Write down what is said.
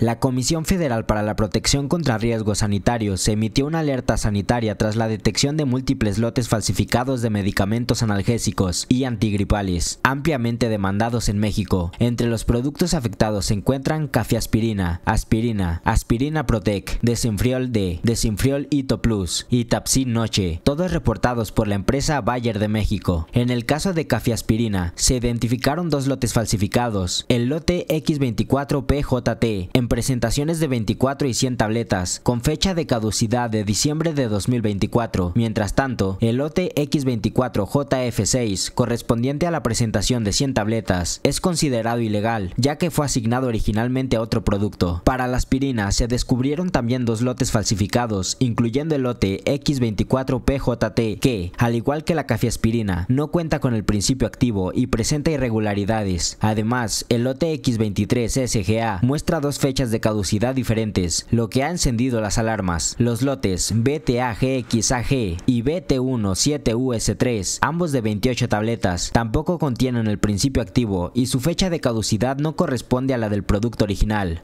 La Comisión Federal para la Protección contra Riesgos Sanitarios emitió una alerta sanitaria tras la detección de múltiples lotes falsificados de medicamentos analgésicos y antigripales, ampliamente demandados en México. Entre los productos afectados se encuentran cafiaspirina, aspirina, aspirina Protec, desinfriol D, desinfriol Ito Plus y Tapsin Noche, todos reportados por la empresa Bayer de México. En el caso de cafiaspirina, se identificaron dos lotes falsificados, el lote X24PJT, en presentaciones de 24 y 100 tabletas, con fecha de caducidad de diciembre de 2024. Mientras tanto, el lote X24JF6, correspondiente a la presentación de 100 tabletas, es considerado ilegal, ya que fue asignado originalmente a otro producto. Para la aspirina se descubrieron también dos lotes falsificados, incluyendo el lote X24PJT, que, al igual que la cafiaspirina, no cuenta con el principio activo y presenta irregularidades. Además, el lote X23SGA muestra dos fechas fechas de caducidad diferentes, lo que ha encendido las alarmas. Los lotes BTAGXAG y bt 17 us 3 ambos de 28 tabletas, tampoco contienen el principio activo y su fecha de caducidad no corresponde a la del producto original.